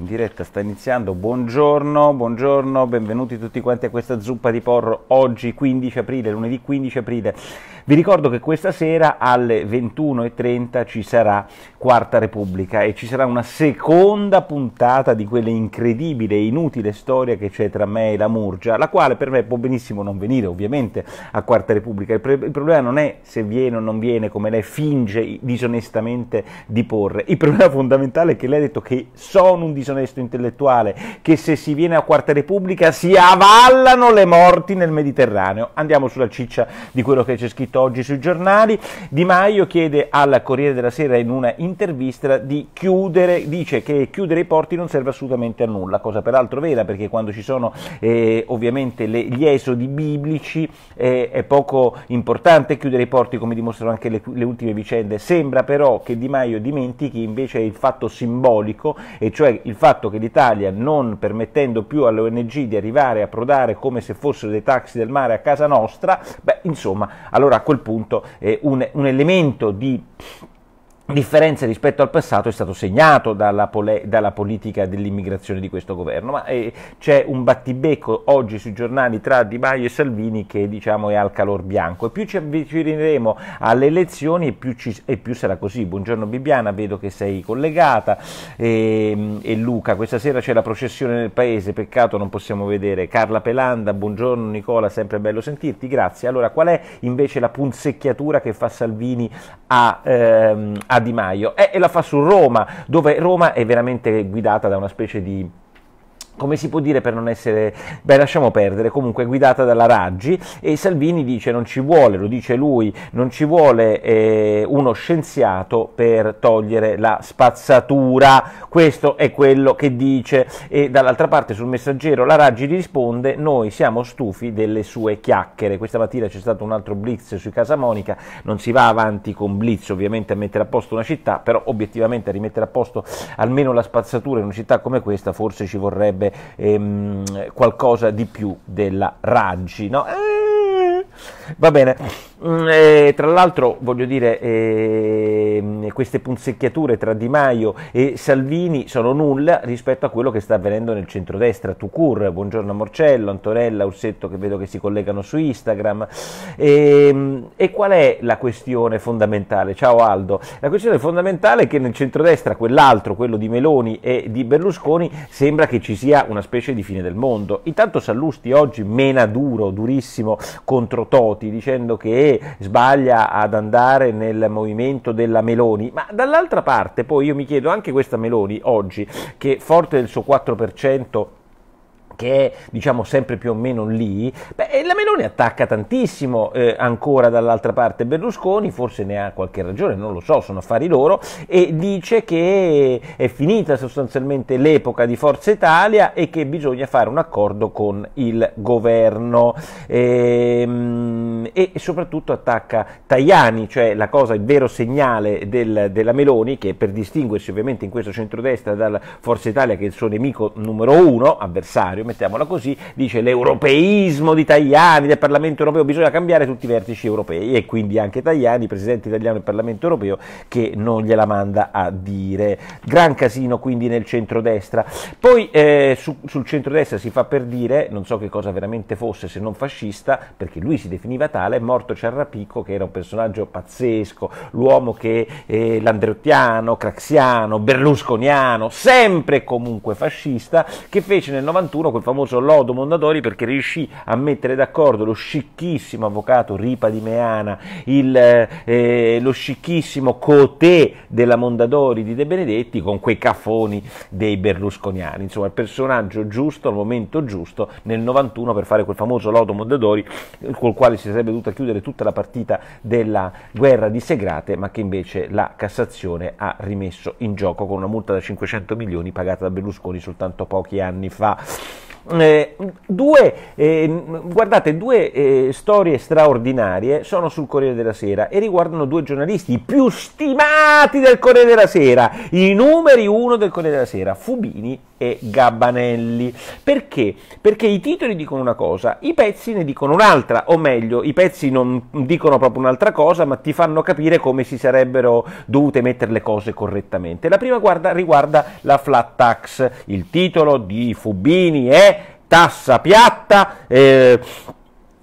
In diretta sta iniziando, buongiorno, buongiorno, benvenuti tutti quanti a questa zuppa di porro oggi 15 aprile, lunedì 15 aprile vi ricordo che questa sera alle 21.30 ci sarà Quarta Repubblica e ci sarà una seconda puntata di quella incredibile e inutile storia che c'è tra me e la Murgia, la quale per me può benissimo non venire ovviamente a Quarta Repubblica. Il, il problema non è se viene o non viene, come lei finge disonestamente di porre. Il problema fondamentale è che lei ha detto che sono un disonesto intellettuale, che se si viene a Quarta Repubblica si avallano le morti nel Mediterraneo. Andiamo sulla ciccia di quello che c'è scritto uscito oggi sui giornali. Di Maio chiede al Corriere della Sera in una intervista di chiudere, dice che chiudere i porti non serve assolutamente a nulla, cosa peraltro vera perché quando ci sono eh, ovviamente le, gli esodi biblici eh, è poco importante chiudere i porti come dimostrano anche le, le ultime vicende. Sembra però che Di Maio dimentichi invece il fatto simbolico e cioè il fatto che l'Italia non permettendo più alle ONG di arrivare a prodare come se fossero dei taxi del mare a casa nostra, beh insomma allora a quel punto eh, un, un elemento di differenze rispetto al passato è stato segnato dalla, pole, dalla politica dell'immigrazione di questo governo, ma eh, c'è un battibecco oggi sui giornali tra Di Maio e Salvini che diciamo, è al calor bianco e più ci avvicineremo alle elezioni e più, ci, e più sarà così. Buongiorno Bibiana, vedo che sei collegata e, ehm, e Luca, questa sera c'è la processione nel paese, peccato non possiamo vedere. Carla Pelanda, buongiorno Nicola, sempre bello sentirti, grazie. Allora qual è invece la punzecchiatura che fa Salvini a, ehm, a a Di Maio eh, e la fa su Roma, dove Roma è veramente guidata da una specie di come si può dire per non essere, beh lasciamo perdere, comunque guidata dalla Raggi e Salvini dice non ci vuole, lo dice lui, non ci vuole eh, uno scienziato per togliere la spazzatura, questo è quello che dice e dall'altra parte sul messaggero la Raggi risponde noi siamo stufi delle sue chiacchiere, questa mattina c'è stato un altro blitz su Casa Monica, non si va avanti con blitz ovviamente a mettere a posto una città, però obiettivamente a rimettere a posto almeno la spazzatura in una città come questa forse ci vorrebbe ehm, qualcosa di più della Raggi, no? Eh, Va bene, mm, e, eh, tra l'altro voglio dire, eh, queste punzecchiature tra Di Maio e Salvini sono nulla rispetto a quello che sta avvenendo nel centrodestra, cur, buongiorno a Morcello, Antonella, Ursetto che vedo che si collegano su Instagram. E, ehm, e qual è la questione fondamentale? Ciao Aldo, la questione fondamentale è che nel centrodestra, quell'altro, quello di Meloni e di Berlusconi, sembra che ci sia una specie di fine del mondo. Intanto Sallusti oggi mena duro, durissimo contro Toti forti dicendo che sbaglia ad andare nel movimento della Meloni, ma dall'altra parte poi io mi chiedo anche questa Meloni oggi, che forte del suo 4%, che è diciamo sempre più o meno lì, beh, la Meloni attacca tantissimo eh, ancora dall'altra parte Berlusconi, forse ne ha qualche ragione, non lo so, sono affari loro, e dice che è finita sostanzialmente l'epoca di Forza Italia e che bisogna fare un accordo con il governo e, ehm, e soprattutto attacca Tajani, cioè la cosa, il vero segnale del, della Meloni che per distinguersi ovviamente in questo centrodestra dal Forza Italia che è il suo nemico numero uno, avversario, mettiamola così, dice l'europeismo di Tajani, del Parlamento europeo, bisogna cambiare tutti i vertici europei e quindi anche Tajani, presidente italiano del Parlamento europeo, che non gliela manda a dire. Gran casino quindi nel centrodestra. Poi eh, su, sul centrodestra si fa per dire, non so che cosa veramente fosse se non fascista, perché lui si definiva tale, morto Ciarrapico che era un personaggio pazzesco, l'uomo che eh, l'androttiano, craxiano, berlusconiano, sempre comunque fascista, che fece nel 91 col famoso lodo Mondadori perché riuscì a mettere d'accordo lo scicchissimo avvocato Ripa di Meana, il, eh, eh lo scicchissimo Cotè della Mondadori di De Benedetti con quei caffoni dei berlusconiani, insomma il personaggio giusto al momento giusto nel 91 per fare quel famoso lodo Mondadori eh, col quale si sarebbe dovuta chiudere tutta la partita della guerra di Segrate ma che invece la Cassazione ha rimesso in gioco con una multa da 500 milioni pagata da Berlusconi soltanto pochi anni fa. Eh, due, eh, guardate, due eh, storie straordinarie sono sul Corriere della Sera e riguardano due giornalisti più stimati del Corriere della Sera, i numeri uno del Corriere della Sera, Fubini e Gabbanelli. Perché? Perché i titoli dicono una cosa, i pezzi ne dicono un'altra, o meglio, i pezzi non dicono proprio un'altra cosa, ma ti fanno capire come si sarebbero dovute mettere le cose correttamente. La prima guarda, riguarda la flat tax, il titolo di Fubini è tassa piatta, eh,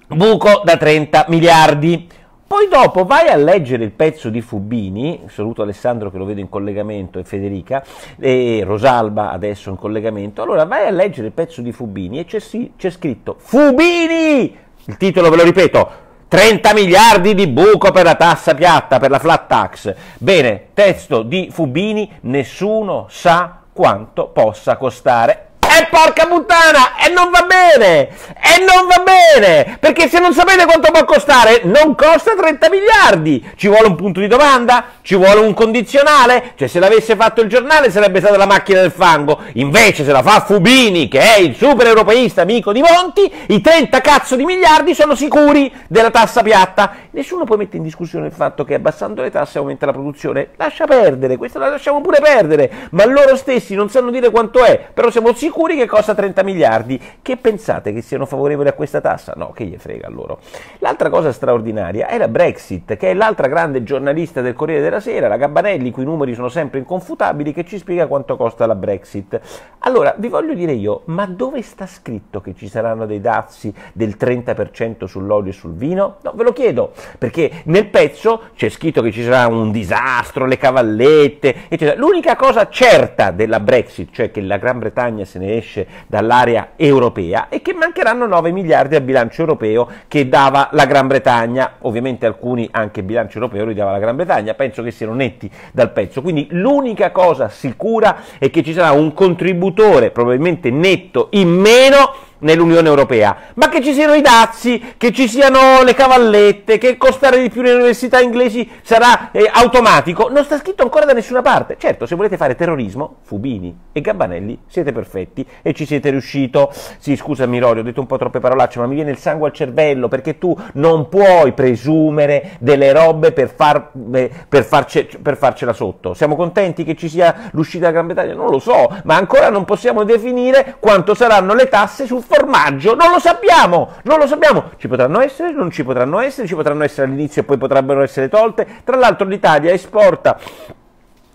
buco da 30 miliardi. Poi dopo vai a leggere il pezzo di Fubini, saluto Alessandro che lo vedo in collegamento e Federica, e Rosalba adesso in collegamento, allora vai a leggere il pezzo di Fubini e c'è, sì, c'è scritto Fubini, il titolo ve lo ripeto, 30 miliardi di buco per la tassa piatta, per la flat tax. Bene, testo di Fubini, nessuno sa quanto possa costare. E eh, porca puttana! E non va bene! E non va bene! Perché se non sapete quanto può costare, non costa 30 miliardi! Ci vuole un punto di domanda? Ci vuole un condizionale? Cioè, se l'avesse fatto il giornale sarebbe stata la macchina del fango. Invece, se la fa Fubini, che è il super europeista amico di Monti, i 30 cazzo di miliardi sono sicuri della tassa piatta. Nessuno poi mette in discussione il fatto che abbassando le tasse aumenta la produzione. Lascia perdere, questa la lasciamo pure perdere. Ma loro stessi non sanno dire quanto è, però siamo sicuri muri che costa 30 miliardi. Che pensate che siano favorevoli a questa tassa? No, che gli frega loro. L'altra cosa straordinaria è la Brexit, che è l'altra grande giornalista del Corriere della Sera, la Gabbanelli, cui numeri sono sempre inconfutabili, che ci spiega quanto costa la Brexit. Allora, vi voglio dire io, ma dove sta scritto che ci saranno dei dazi del 30% sull'olio e sul vino? No, ve lo chiedo, perché nel pezzo c'è scritto che ci sarà un disastro, le cavallette, eccetera. L'unica cosa certa della Brexit, cioè che la Gran Bretagna se ne esce dall'area europea e che mancheranno 9 miliardi al bilancio europeo che dava la Gran Bretagna, ovviamente alcuni anche il bilancio europeo li dava la Gran Bretagna, penso che siano netti dal pezzo, quindi l'unica cosa sicura è che ci sarà un contributore probabilmente netto in meno nell'Unione Europea, ma che ci siano i dazi, che ci siano le cavallette, che costare di più le università inglesi sarà eh, automatico, non sta scritto ancora da nessuna parte. Certo, se volete fare terrorismo, Fubini e Gabbanelli siete perfetti e ci siete riuscito. Sì, scusami Rory, ho detto un po' troppe parolacce, ma mi viene il sangue al cervello perché tu non puoi presumere delle robe per, far, eh, per, farce, per farcela sotto. Siamo contenti che ci sia l'uscita della Gran Bretagna? Non lo so, ma ancora non possiamo definire quanto saranno le tasse sul formaggio? Non lo sappiamo, non lo sappiamo. Ci potranno essere, non ci potranno essere, ci potranno essere all'inizio e poi potrebbero essere tolte. Tra l'altro l'Italia esporta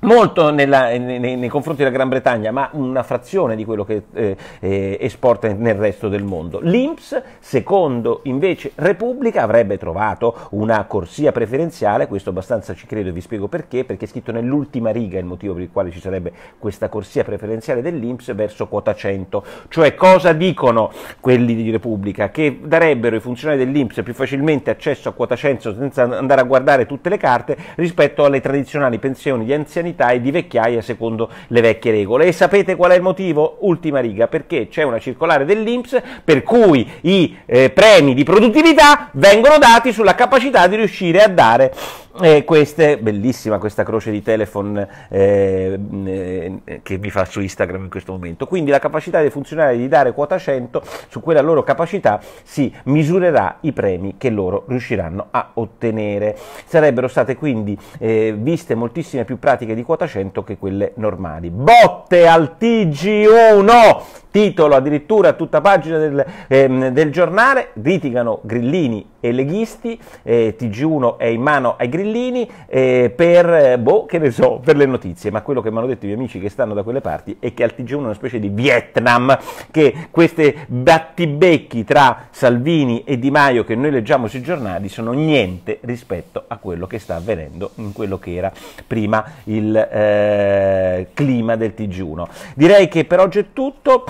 molto nella, nei, nei, confronti della Gran Bretagna, ma una frazione di quello che eh, eh, esporta nel resto del mondo. L'Inps, secondo invece Repubblica, avrebbe trovato una corsia preferenziale, questo abbastanza ci credo e vi spiego perché, perché è scritto nell'ultima riga il motivo per il quale ci sarebbe questa corsia preferenziale dell'Inps verso quota 100, cioè cosa dicono quelli di Repubblica? Che darebbero i funzionari dell'Inps più facilmente accesso a quota 100 senza andare a guardare tutte le carte rispetto alle tradizionali pensioni di anzianità anzianità e di vecchiaia secondo le vecchie regole. E sapete qual è il motivo? Ultima riga, perché c'è una circolare dell'Inps per cui i eh, premi di produttività vengono dati sulla capacità di riuscire a dare e queste, bellissima questa croce di Telefon eh, eh che vi faccio Instagram in questo momento. Quindi la capacità dei funzionari di dare quota 100, su quella loro capacità si misurerà i premi che loro riusciranno a ottenere. Sarebbero state quindi eh, viste moltissime più pratiche di quota 100 che quelle normali. Botte al TG1! titolo addirittura a tutta pagina del, ehm, del, giornale, litigano grillini e leghisti, eh, TG1 è in mano ai grillini eh, per, eh, boh, che ne so, per le notizie, ma quello che mi hanno detto i miei amici che stanno da quelle parti è che al TG1 è una specie di Vietnam, che queste battibecchi tra Salvini e Di Maio che noi leggiamo sui giornali sono niente rispetto a quello che sta avvenendo in quello che era prima il eh, clima del TG1. Direi che per oggi è tutto.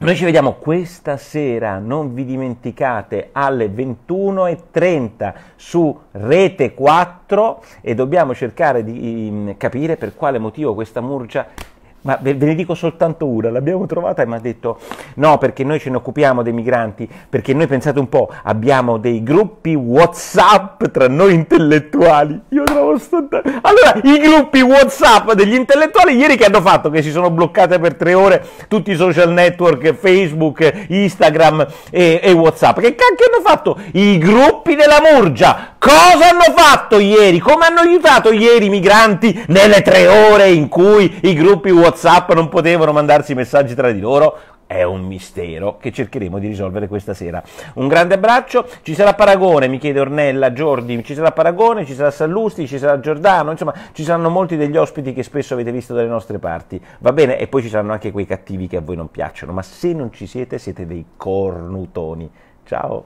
Noi ci vediamo questa sera, non vi dimenticate, alle 21.30 su Rete 4 e dobbiamo cercare di mm, capire per quale motivo questa murgia ma ve, ne dico soltanto una, l'abbiamo trovata e mi ha detto no perché noi ce ne occupiamo dei migranti, perché noi pensate un po', abbiamo dei gruppi Whatsapp tra noi intellettuali, io trovo stata... Allora, i gruppi Whatsapp degli intellettuali ieri che hanno fatto? Che si sono bloccate per tre ore tutti i social network, Facebook, Instagram e, e Whatsapp, che cacchio hanno fatto? I gruppi della Murgia, cosa hanno fatto ieri? Come hanno aiutato ieri i migranti nelle tre ore in cui i gruppi Whatsapp WhatsApp non potevano mandarsi messaggi tra di loro? È un mistero che cercheremo di risolvere questa sera. Un grande abbraccio, ci sarà Paragone, mi chiede Ornella, Giordi, ci sarà Paragone, ci sarà Sallusti, ci sarà Giordano, insomma ci saranno molti degli ospiti che spesso avete visto dalle nostre parti, va bene? E poi ci saranno anche quei cattivi che a voi non piacciono, ma se non ci siete siete dei cornutoni. Ciao!